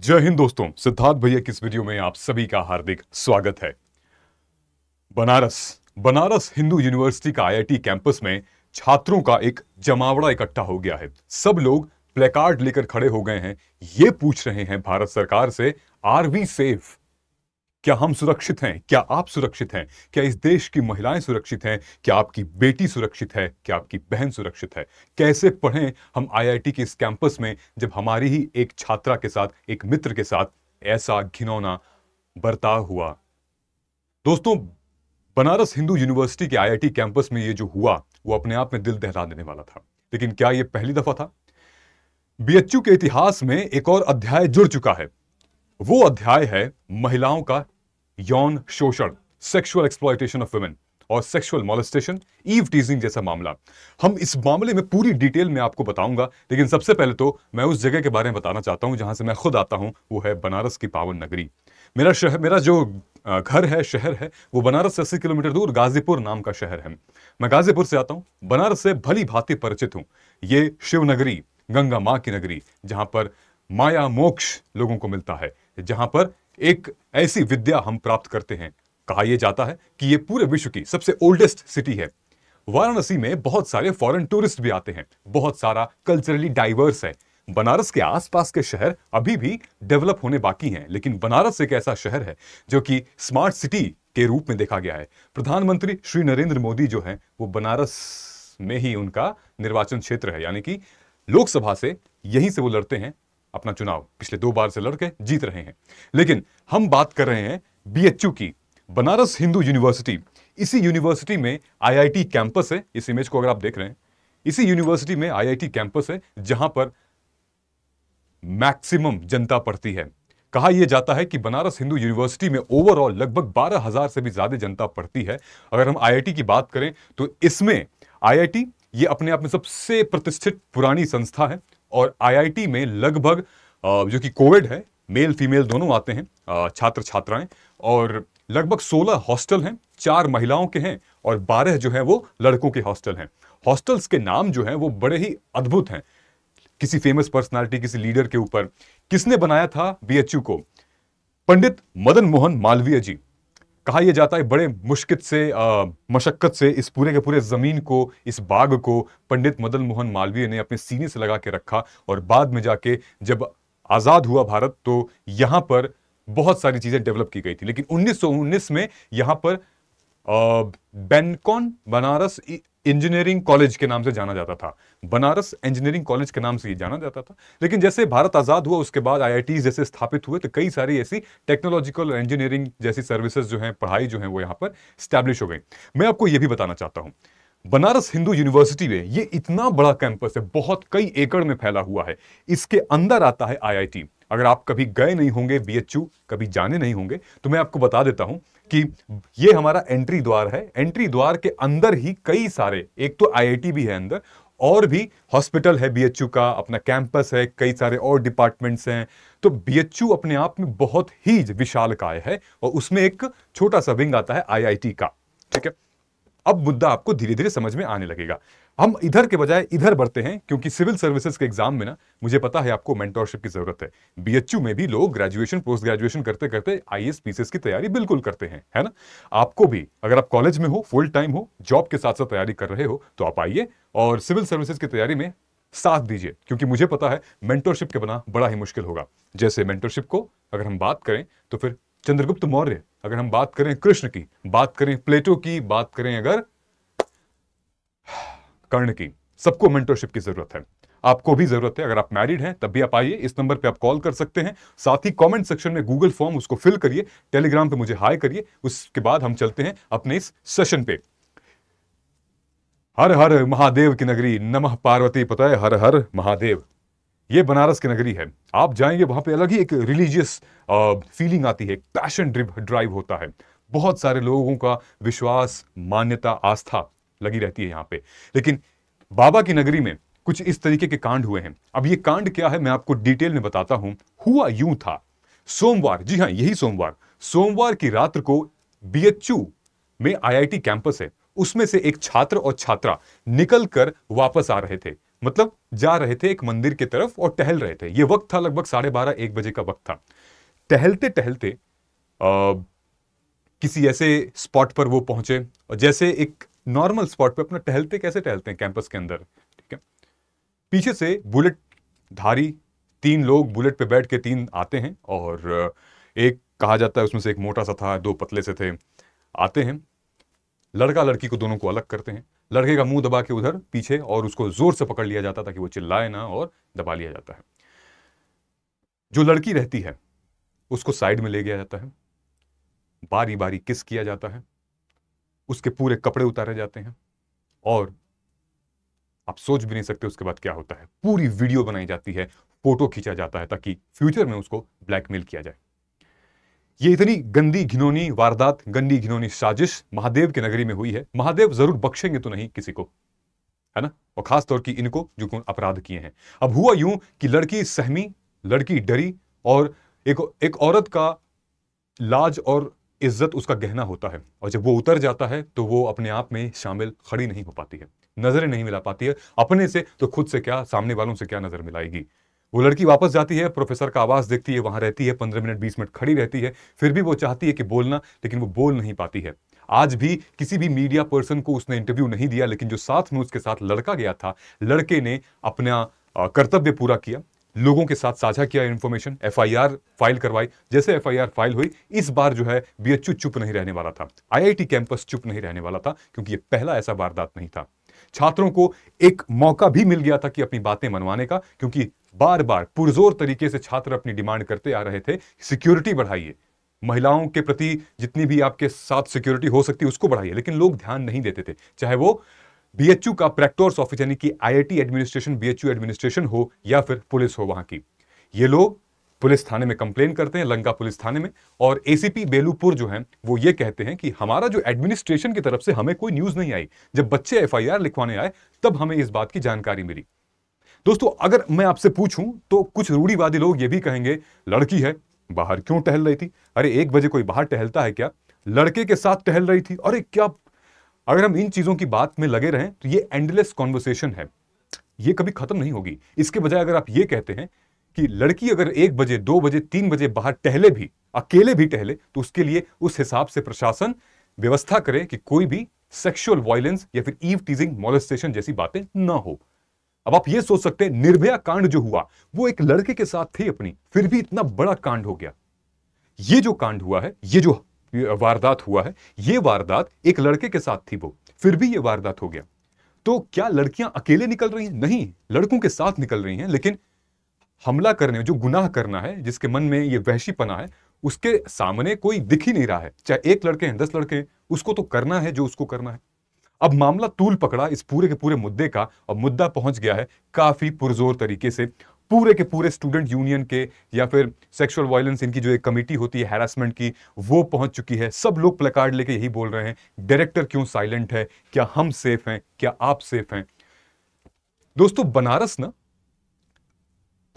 जय हिंद दोस्तों सिद्धार्थ भैया की इस वीडियो में आप सभी का हार्दिक स्वागत है बनारस बनारस हिंदू यूनिवर्सिटी का आईआईटी कैंपस में छात्रों का एक जमावड़ा इकट्ठा हो गया है सब लोग प्लेकार्ड लेकर खड़े हो गए हैं ये पूछ रहे हैं भारत सरकार से आर वी सेफ क्या हम सुरक्षित हैं क्या आप सुरक्षित हैं क्या इस देश की महिलाएं सुरक्षित हैं क्या आपकी बेटी सुरक्षित है क्या आपकी बहन सुरक्षित है कैसे पढ़ें हम आईआईटी के इस कैंपस में जब हमारी ही एक छात्रा के साथ एक मित्र के साथ ऐसा घिनौना बर्ताव हुआ दोस्तों बनारस हिंदू यूनिवर्सिटी के आईआईटी कैंपस में ये जो हुआ वो अपने आप में दिल दहला देने वाला था लेकिन क्या यह पहली दफा था बीएचयू के इतिहास में एक और अध्याय जुड़ चुका है वो अध्याय है महिलाओं का यौन शोषण सेक्सुअल एक्सप्लाइटेशन ऑफ वुमेन और सेक्सुअल मोलिस्टेशन ईव टीजिंग जैसा मामला हम इस मामले में पूरी डिटेल में आपको बताऊंगा लेकिन सबसे पहले तो मैं उस जगह के बारे में बताना चाहता हूं जहां से मैं खुद आता हूं वो है बनारस की पावन नगरी मेरा शहर मेरा जो घर है शहर है वो बनारस से अस्सी किलोमीटर दूर गाजीपुर नाम का शहर है मैं गाजीपुर से आता हूँ बनारस से भली भांति परिचित हूँ ये शिव नगरी गंगा माँ की नगरी जहाँ पर माया मोक्ष लोगों को मिलता है जहाँ पर एक ऐसी विद्या हम प्राप्त करते हैं कहा यह जाता है कि यह पूरे विश्व की सबसे ओल्डेस्ट सिटी है वाराणसी में बहुत सारे फॉरेन टूरिस्ट भी आते हैं बहुत सारा कल्चरली डाइवर्स है बनारस के आसपास के शहर अभी भी डेवलप होने बाकी हैं लेकिन बनारस एक ऐसा शहर है जो कि स्मार्ट सिटी के रूप में देखा गया है प्रधानमंत्री श्री नरेंद्र मोदी जो है वो बनारस में ही उनका निर्वाचन क्षेत्र है यानी कि लोकसभा से यहीं से वो लड़ते हैं अपना चुनाव पिछले दो बार से लड़के जीत रहे हैं लेकिन हम बात कर रहे हैं बीएचयू की बनारस हिंदू यूनिवर्सिटी इसी यूनिवर्सिटी में आईआईटी कैंपस है इस इमेज को अगर आप देख रहे हैं इसी यूनिवर्सिटी में आईआईटी कैंपस है जहां पर मैक्सिमम जनता पढ़ती है कहा यह जाता है कि बनारस हिंदू यूनिवर्सिटी में ओवरऑल लगभग बारह हजार से भी ज़्यादा जनता पढ़ती है अगर हम आईआईटी की बात करें तो इसमें आईआईटी ये अपने आप में सबसे प्रतिष्ठित पुरानी संस्था है और आईआईटी में लगभग जो कि कोविड है मेल फीमेल दोनों आते हैं छात्र छात्राएं और लगभग 16 हॉस्टल हैं चार महिलाओं के हैं और 12 जो हैं वो लड़कों के हॉस्टल हैं हॉस्टल्स के नाम जो हैं वो बड़े ही अद्भुत हैं किसी फेमस पर्सनालिटी किसी लीडर के ऊपर किसने बनाया था बीएचयू को पंडित मदन मोहन मालवीय जी कहा यह जाता है बड़े मुश्किल से मशक्क़त से इस पूरे के पूरे ज़मीन को इस बाग को पंडित मदन मोहन मालवीय ने अपने सीने से लगा के रखा और बाद में जाके जब आज़ाद हुआ भारत तो यहाँ पर बहुत सारी चीज़ें डेवलप की गई थी लेकिन 1919 में यहाँ पर बेनकॉन बनारस इंजीनियरिंग कॉलेज के नाम से जाना जाता था बनारस इंजीनियरिंग कॉलेज के नाम से ये जाना जाता था लेकिन जैसे भारत आज़ाद हुआ उसके बाद आई जैसे स्थापित हुए तो कई सारी ऐसी टेक्नोलॉजिकल इंजीनियरिंग जैसी सर्विसेज जो हैं पढ़ाई जो है वो यहाँ पर स्टैब्लिश हो गई मैं आपको ये भी बताना चाहता हूँ बनारस हिंदू यूनिवर्सिटी में ये इतना बड़ा कैंपस है बहुत कई एकड़ में फैला हुआ है इसके अंदर आता है आईआईटी अगर आप कभी गए नहीं होंगे बीएचयू कभी जाने नहीं होंगे तो मैं आपको बता देता हूं कि ये हमारा एंट्री द्वार है एंट्री द्वार के अंदर ही कई सारे एक तो आईआईटी भी है अंदर और भी हॉस्पिटल है बीएचयू का अपना कैंपस है कई सारे और डिपार्टमेंट्स हैं तो बीएचयू अपने आप में बहुत ही विशाल काय है और उसमें एक छोटा सा विंग आता है आईआईटी का ठीक है अब मुद्दा आपको धीरे धीरे समझ में आने लगेगा हम इधर के बजाय इधर बढ़ते हैं क्योंकि सिविल सर्विसेज के एग्जाम में ना मुझे पता है आपको मेंटोरशिप की जरूरत है बीएचयू में भी लोग ग्रेजुएशन पोस्ट ग्रेजुएशन करते करते आई एस पीसीएस की तैयारी बिल्कुल करते हैं है ना आपको भी अगर आप कॉलेज में हो फुल टाइम हो जॉब के साथ साथ तैयारी कर रहे हो तो आप आइए और सिविल सर्विसेज की तैयारी में साथ दीजिए क्योंकि मुझे पता है मेंटोरशिप के बना बड़ा ही मुश्किल होगा जैसे मेंटोरशिप को अगर हम बात करें तो फिर चंद्रगुप्त मौर्य अगर हम बात करें कृष्ण की बात करें प्लेटो की बात करें अगर कर्ण की सबको मेंटरशिप की जरूरत है आपको भी जरूरत है अगर आप मैरिड हैं तब भी आप आइए इस नंबर पे आप कॉल कर सकते हैं साथ ही कमेंट सेक्शन में गूगल फॉर्म उसको फिल करिए टेलीग्राम पे मुझे हाई करिए उसके बाद हम चलते हैं अपने इस सेशन पे हर हर महादेव की नगरी नमः पार्वती पता है हर हर महादेव ये बनारस की नगरी है आप जाएंगे वहां पे अलग ही एक रिलीजियस फीलिंग आती है पैशन ड्राइव होता है बहुत सारे लोगों का विश्वास मान्यता आस्था लगी रहती है यहाँ पे लेकिन बाबा की नगरी में कुछ इस तरीके के कांड हुए हैं अब ये कांड क्या है मैं आपको डिटेल में बताता हूं हुआ यूं था सोमवार जी हाँ यही सोमवार सोमवार की रात्र को बीएचयू में आईआईटी कैंपस है उसमें से एक छात्र और छात्रा निकल वापस आ रहे थे मतलब जा रहे थे एक मंदिर की तरफ और टहल रहे थे ये वक्त था लगभग साढ़े बारह एक बजे का वक्त था टहलते टहलते आ, किसी ऐसे स्पॉट पर वो पहुंचे और जैसे एक नॉर्मल स्पॉट पे अपना टहलते कैसे टहलते हैं कैंपस के अंदर ठीक है पीछे से बुलेट धारी तीन लोग बुलेट पे बैठ के तीन आते हैं और एक कहा जाता है उसमें से एक मोटा सा था दो पतले से थे आते हैं लड़का लड़की को दोनों को अलग करते हैं लड़के का मुंह दबा के उधर पीछे और उसको जोर से पकड़ लिया जाता ताकि वो चिल्लाए ना और दबा लिया जाता है जो लड़की रहती है उसको साइड में ले गया जाता है बारी बारी किस किया जाता है उसके पूरे कपड़े उतारे जाते हैं और आप सोच भी नहीं सकते उसके बाद क्या होता है पूरी वीडियो बनाई जाती है फोटो खींचा जाता है ताकि फ्यूचर में उसको ब्लैकमेल किया जाए ये इतनी गंदी घिनौनी वारदात गंदी घिनौनी साजिश महादेव की नगरी में हुई है महादेव जरूर बख्शेंगे तो नहीं किसी को है ना और खास तौर की इनको जो अपराध किए हैं अब हुआ यूं कि लड़की सहमी लड़की डरी और एक एक औरत का लाज और इज्जत उसका गहना होता है और जब वो उतर जाता है तो वो अपने आप में शामिल खड़ी नहीं हो पाती है नजरें नहीं मिला पाती है अपने से तो खुद से क्या सामने वालों से क्या नजर मिलाएगी वो लड़की वापस जाती है प्रोफेसर का आवाज़ देखती है वहाँ रहती है पंद्रह मिनट बीस मिनट खड़ी रहती है फिर भी वो चाहती है कि बोलना लेकिन वो बोल नहीं पाती है आज भी किसी भी मीडिया पर्सन को उसने इंटरव्यू नहीं दिया लेकिन जो साथ में उसके साथ लड़का गया था लड़के ने अपना कर्तव्य पूरा किया लोगों के साथ साझा किया इन्फॉर्मेशन एफआईआर फाइल करवाई जैसे एफआईआर फाइल हुई इस बार जो है बीएचयू चुप नहीं रहने वाला था आईआईटी कैंपस चुप नहीं रहने वाला था क्योंकि ये पहला ऐसा वारदात नहीं था छात्रों को एक मौका भी मिल गया था कि अपनी बातें मनवाने का क्योंकि बार बार पुरजोर तरीके से छात्र अपनी डिमांड करते आ रहे थे सिक्योरिटी बढ़ाइए महिलाओं के प्रति जितनी भी आपके साथ सिक्योरिटी हो सकती है उसको बढ़ाइए लेकिन लोग ध्यान नहीं देते थे चाहे वो बीएचयू का प्रैक्टोर्स ऑफिस यानी कि आईआईटी एडमिनिस्ट्रेशन बीएचयू एडमिनिस्ट्रेशन हो या फिर पुलिस हो वहां की ये लोग पुलिस थाने में कंप्लेन करते हैं लंका पुलिस थाने में और एसीपी बेलूपुर जो है वो ये कहते हैं कि हमारा जो एडमिनिस्ट्रेशन की तरफ से हमें कोई न्यूज नहीं आई जब बच्चे एफ लिखवाने आए तब हमें इस बात की जानकारी मिली दोस्तों अगर मैं आपसे पूछूं तो कुछ रूढ़ीवादी लोग ये भी कहेंगे लड़की है बाहर क्यों टहल रही थी अरे एक बजे कोई बाहर टहलता है क्या लड़के के साथ टहल रही थी अरे क्या अगर हम इन चीज़ों की बात में लगे रहें तो ये एंडलेस कॉन्वर्सेशन है ये कभी खत्म नहीं होगी इसके बजाय अगर आप ये कहते हैं कि लड़की अगर एक बजे दो बजे तीन बजे बाहर टहले भी अकेले भी टहले तो उसके लिए उस हिसाब से प्रशासन व्यवस्था करे कि कोई भी सेक्सुअल वायलेंस या फिर ईव टीजिंग मोलेस्टेशन जैसी बातें ना हो अब आप ये सोच सकते हैं निर्भया कांड जो हुआ वो एक लड़के के साथ थी अपनी फिर भी इतना बड़ा कांड हो गया ये जो कांड हुआ है ये जो वारदात हुआ है ये वारदात एक लड़के के साथ थी वो फिर भी ये वारदात हो गया तो क्या लड़कियां अकेले निकल रही हैं नहीं लड़कों के साथ निकल रही हैं लेकिन हमला करने जो गुनाह करना है जिसके मन में ये वहशीपना है उसके सामने कोई दिख ही नहीं रहा है चाहे एक लड़के हैं दस लड़के हैं उसको तो करना है जो उसको करना है अब मामला तूल पकड़ा इस पूरे के पूरे मुद्दे का और मुद्दा पहुंच गया है काफी पुरजोर तरीके से पूरे के पूरे स्टूडेंट यूनियन के या फिर सेक्सुअल वायलेंस इनकी जो एक कमेटी होती है हैरासमेंट की वो पहुंच चुकी है सब लोग प्लेकार्ड लेके यही बोल रहे हैं डायरेक्टर क्यों साइलेंट है क्या हम सेफ हैं क्या आप सेफ हैं दोस्तों बनारस ना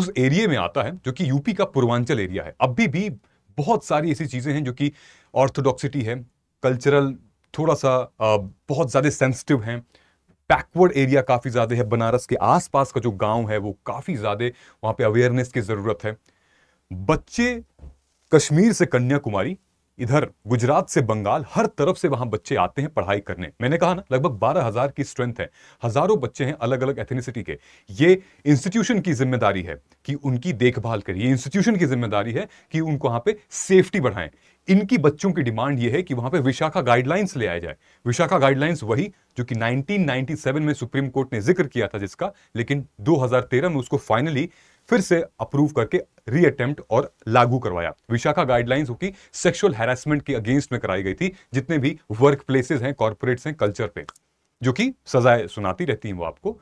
उस एरिए में आता है जो कि यूपी का पूर्वांचल एरिया है अभी भी बहुत सारी ऐसी चीज़ें हैं जो कि ऑर्थोडॉक्सिटी है कल्चरल थोड़ा सा बहुत ज़्यादा सेंसिटिव हैं बैकवर्ड एरिया काफ़ी ज़्यादा है बनारस के आसपास का जो गांव है वो काफ़ी ज़्यादा वहाँ पे अवेयरनेस की ज़रूरत है बच्चे कश्मीर से कन्याकुमारी इधर गुजरात से बंगाल हर तरफ से वहां बच्चे आते हैं पढ़ाई करने मैंने कहा ना लगभग बारह हजार की स्ट्रेंथ है हजारों बच्चे हैं अलग अलग एथनिसिटी के ये इंस्टीट्यूशन की जिम्मेदारी है कि उनकी देखभाल करिए इंस्टीट्यूशन की जिम्मेदारी है कि उनको वहां पे सेफ्टी बढ़ाएं इनकी बच्चों की डिमांड यह है कि वहां पे विशाखा गाइडलाइंस ले आया जाए विशाखा गाइडलाइंस वही जो कि 1997 में सुप्रीम कोर्ट ने जिक्र किया था जिसका लेकिन 2013 में उसको फाइनली फिर से अप्रूव करके रीअटेम्प्ट और लागू करवाया विशाखा गाइडलाइंस की सेक्सुअल हेरासमेंट के अगेंस्ट में कराई गई थी जितने भी वर्क प्लेसेस हैं कॉरपोरेट्स हैं कल्चर पे जो कि सजाएं सुनाती रहती हैं वो आपको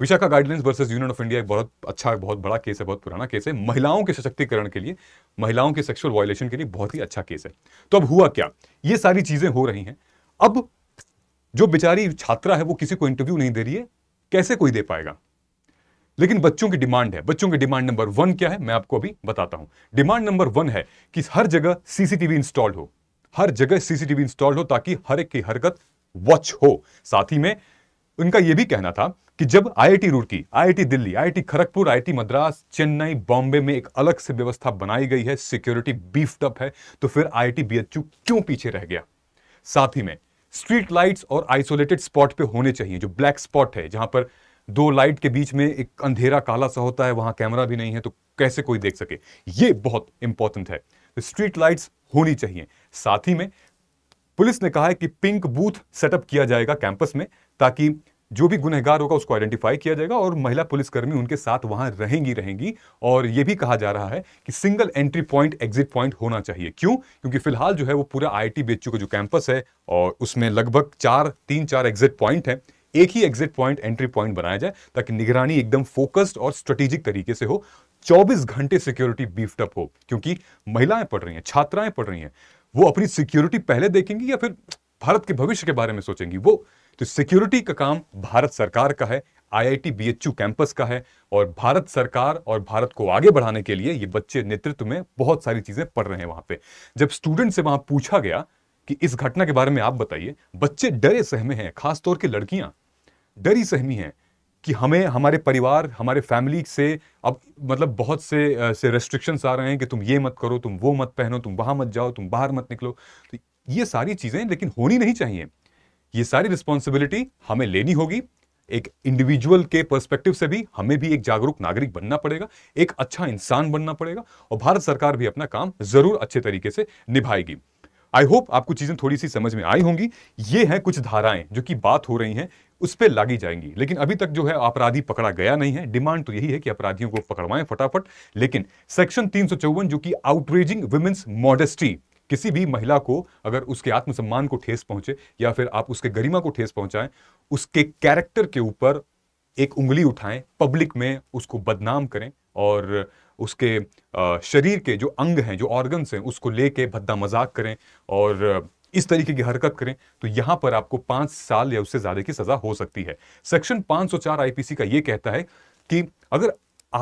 Vishakha guidelines versus union of India एक बहुत अच्छा बहुत बड़ा केस है बहुत पुराना केस है महिलाओं के सशक्तिकरण के लिए महिलाओं के सेक्सुअल वायलेशन के लिए बहुत ही अच्छा केस है तो अब हुआ क्या ये सारी चीजें हो रही हैं अब जो बेचारी छात्रा है वो किसी को इंटरव्यू नहीं दे रही है कैसे कोई दे पाएगा लेकिन बच्चों की डिमांड है बच्चों की डिमांड नंबर वन क्या है मैं आपको अभी बताता हूं डिमांड नंबर वन है कि हर जगह सीसीटीवी इंस्टॉल हो हर जगह सीसीटीवी इंस्टॉल हो ताकि हर एक की हरकत वॉच हो साथ ही में उनका यह भी कहना था कि जब IIT Roorkee IIT Delhi IIT Kharagpur IIT Madras Chennai Bombay में एक अलग से व्यवस्था बनाई गई है सिक्योरिटी बीफ्ड अप है तो फिर आईआईटी बीएचयू क्यों पीछे रह गया साथ ही में स्ट्रीट लाइट्स और आइसोलेटेड स्पॉट पे होने चाहिए जो ब्लैक स्पॉट है जहां पर दो लाइट के बीच में एक अंधेरा काला सा होता है वहां कैमरा भी नहीं है तो कैसे कोई देख सके ये बहुत इंपॉर्टेंट है तो स्ट्रीट लाइट्स होनी चाहिए साथ ही में पुलिस ने कहा है कि पिंक बूथ सेटअप किया जाएगा कैंपस में ताकि जो भी गुनहगार होगा उसको आइडेंटिफाई किया जाएगा और महिला पुलिसकर्मी उनके साथ वहां रहेंगी रहेंगी और यह भी कहा जा रहा है कि single entry point exit point होना चाहिए क्यों क्योंकि फिलहाल जो है वो पूरा आई टी का जो कैंपस है और उसमें लगभग चार तीन चार एग्जिट पॉइंट है एक ही एग्जिट पॉइंट एंट्री पॉइंट बनाया जाए ताकि निगरानी एकदम फोकस्ड और स्ट्रेटेजिक तरीके से हो 24 घंटे सिक्योरिटी बीफ्ट अप हो क्योंकि महिलाएं पढ़ रही हैं छात्राएं पढ़ रही हैं वो अपनी सिक्योरिटी पहले देखेंगी या फिर भारत के भविष्य के बारे में सोचेंगी वो तो सिक्योरिटी का काम भारत सरकार का है आईआईटी बीएचयू कैंपस का है और भारत सरकार और भारत को आगे बढ़ाने के लिए ये बच्चे नेतृत्व में बहुत सारी चीजें पढ़ रहे हैं वहां पे जब स्टूडेंट से वहां पूछा गया कि इस घटना के बारे में आप बताइए बच्चे डरे सहमे हैं खासतौर के लड़कियां डरी सहमी हैं कि हमें हमारे परिवार हमारे फैमिली से अब मतलब बहुत से से रेस्ट्रिक्शंस आ रहे हैं कि तुम ये मत करो तुम वो मत पहनो तुम वहां मत जाओ तुम बाहर मत निकलो तो ये सारी चीज़ें लेकिन होनी नहीं चाहिए ये सारी रिस्पॉन्सिबिलिटी हमें लेनी होगी एक इंडिविजुअल के पर्सपेक्टिव से भी हमें भी एक जागरूक नागरिक बनना पड़ेगा एक अच्छा इंसान बनना पड़ेगा और भारत सरकार भी अपना काम जरूर अच्छे तरीके से निभाएगी आई होप आपको चीजें थोड़ी सी समझ में आई होंगी ये हैं कुछ धाराएं जो कि बात हो रही हैं उस पर लागी जाएंगी लेकिन अभी तक जो है अपराधी पकड़ा गया नहीं है डिमांड तो यही है कि अपराधियों को पकड़वाएं फटाफट लेकिन सेक्शन तीन जो कि आउटरेजिंग वुमेन्स मॉडेस्टी किसी भी महिला को अगर उसके आत्मसम्मान को ठेस पहुंचे या फिर आप उसके गरिमा को ठेस पहुंचाएं उसके कैरेक्टर के ऊपर एक उंगली उठाएं पब्लिक में उसको बदनाम करें और उसके शरीर के जो अंग हैं जो ऑर्गन्स हैं उसको लेके भद्दा मजाक करें और इस तरीके की हरकत करें तो यहां पर आपको पांच साल या उससे ज्यादा की सजा हो सकती है सेक्शन 504 आईपीसी का यह कहता है कि अगर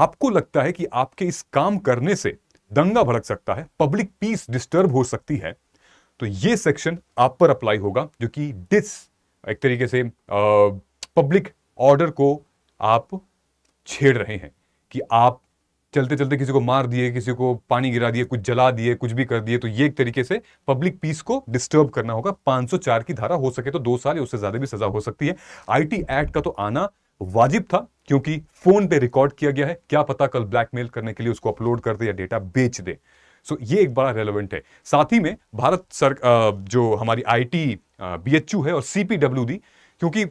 आपको लगता है कि आपके इस काम करने से दंगा भड़क सकता है पब्लिक पीस डिस्टर्ब हो सकती है तो ये सेक्शन आप पर अप्लाई होगा जो कि डिस एक तरीके से पब्लिक ऑर्डर को आप छेड़ रहे हैं कि आप चलते चलते किसी को मार दिए किसी को पानी गिरा दिए कुछ जला दिए कुछ भी कर दिए तो ये एक तरीके से पब्लिक पीस को डिस्टर्ब करना होगा 504 की धारा हो सके तो दो साल या उससे ज्यादा भी सजा हो सकती है आईटी एक्ट का तो आना वाजिब था क्योंकि फोन पे रिकॉर्ड किया गया है क्या पता कल ब्लैकमेल करने के लिए उसको अपलोड कर दे या डेटा बेच दे सो so, ये एक बड़ा रेलेवेंट है साथ ही में भारत सर जो हमारी आई टी यू है और सीपीडब्ल्यू डी क्योंकि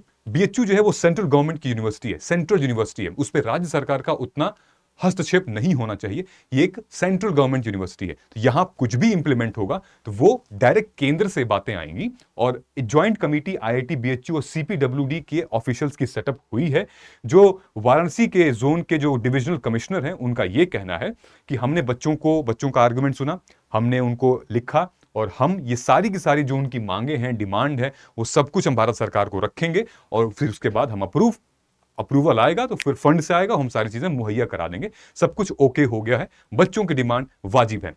यू जो है वो सेंट्रल गवर्नमेंट की यूनिवर्सिटी है सेंट्रल यूनिवर्सिटी है उस पर राज्य सरकार का उतना हस्तक्षेप नहीं होना चाहिए ये एक सेंट्रल गवर्नमेंट यूनिवर्सिटी है तो यहाँ कुछ भी इंप्लीमेंट होगा तो वो डायरेक्ट केंद्र से बातें आएंगी और ज्वाइंट कमेटी आईआईटी बीएचयू और सीपीडब्ल्यूडी के ऑफिशियल्स की सेटअप हुई है जो वाराणसी के जोन के जो डिविजनल कमिश्नर हैं उनका ये कहना है कि हमने बच्चों को बच्चों का आर्ग्यूमेंट सुना हमने उनको लिखा और हम ये सारी की सारी जो उनकी मांगे हैं डिमांड है वो सब कुछ हम भारत सरकार को रखेंगे और फिर उसके बाद हम अप्रूव अप्रूवल आएगा तो फिर फंड से आएगा हम सारी चीजें मुहैया करा देंगे सब कुछ ओके हो गया है बच्चों की डिमांड वाजिब है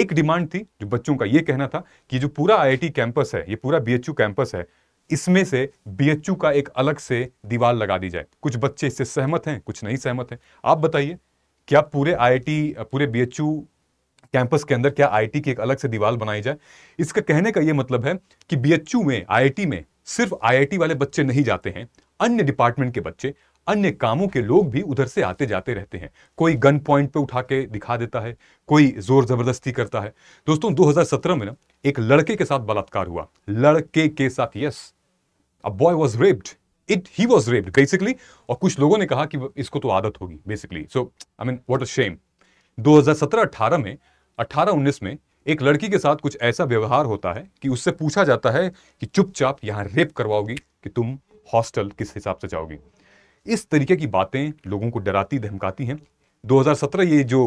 एक डिमांड थी जो बच्चों का ये कहना था कि जो पूरा आई कैंपस है ये पूरा बी कैंपस है इसमें से बी का एक अलग से दीवार लगा दी जाए कुछ बच्चे इससे सहमत हैं कुछ नहीं सहमत हैं आप बताइए क्या पूरे आई पूरे बी कैंपस के अंदर क्या आईआईटी की एक अलग से दीवार बनाई जाए इसका कहने का ये मतलब है कि बीएचयू में आईआईटी में सिर्फ आईआईटी वाले बच्चे नहीं जाते हैं अन्य डिपार्टमेंट के बच्चे अन्य कामों के लोग भी उधर से आते जाते रहते हैं कोई गन पॉइंट पे उठा के दिखा देता है कोई जोर जबरदस्ती करता है दोस्तों 2017 में ना एक लड़के के साथ बलात्कार हुआ लड़के के साथ yes a boy was raped it he was raped basically और कुछ लोगों ने कहा कि इसको तो आदत होगी basically so I mean what a shame 2017-18 में 18-19 में एक लड़की के साथ कुछ ऐसा व्यवहार होता है कि उससे पूछा जाता है कि चुपचाप यहां रेप करवाओगी कि तुम हॉस्टल किस हिसाब से जाओगी इस तरीके की बातें लोगों को डराती धमकाती हैं 2017 ये जो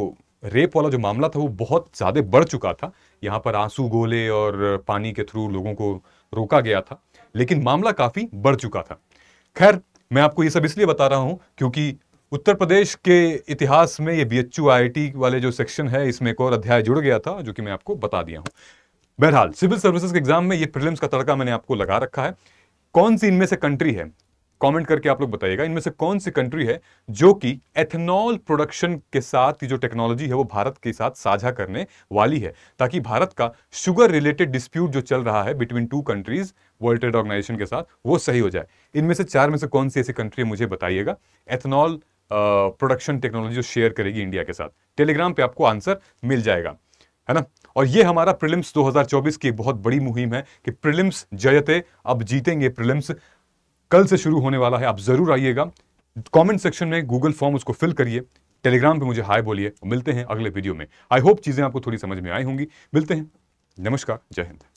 रेप वाला जो मामला था वो बहुत ज़्यादा बढ़ चुका था यहाँ पर आंसू गोले और पानी के थ्रू लोगों को रोका गया था लेकिन मामला काफ़ी बढ़ चुका था खैर मैं आपको ये सब इसलिए बता रहा हूँ क्योंकि उत्तर प्रदेश के इतिहास में ये बी एच वाले जो सेक्शन है इसमें एक और अध्याय जुड़ गया था जो कि मैं आपको बता दिया हूँ बहरहाल सिविल सर्विसेज के एग्जाम में ये प्रीलिम्स का तड़का मैंने आपको लगा रखा है कौन सी इनमें से कंट्री है कमेंट करके आप लोग बताइएगा इनमें से कौन सी कंट्री है जो कि एथेनॉल प्रोडक्शन के साथ की जो टेक्नोलॉजी है वो भारत के साथ साझा करने वाली है ताकि भारत का शुगर रिलेटेड डिस्प्यूट जो चल रहा है between two countries World Trade Organization के साथ वो सही हो जाए इनमें से चार में से कौन सी ऐसी कंट्री है मुझे बताइएगा एथेनॉल प्रोडक्शन टेक्नोलॉजी जो शेयर करेगी इंडिया के साथ टेलीग्राम पे आपको आंसर मिल जाएगा है ना और ये हमारा प्रिलिम्स 2024 की एक बहुत बड़ी मुहिम है कि प्रिलिम्स जयते अब जीतेंगे प्रिलिम्स कल से शुरू होने वाला है आप ज़रूर आइएगा कमेंट सेक्शन में गूगल फॉर्म उसको फिल करिए टेलीग्राम पे मुझे हाय बोलिए मिलते हैं अगले वीडियो में आई होप चीज़ें आपको थोड़ी समझ में आई होंगी मिलते हैं नमस्कार जय हिंद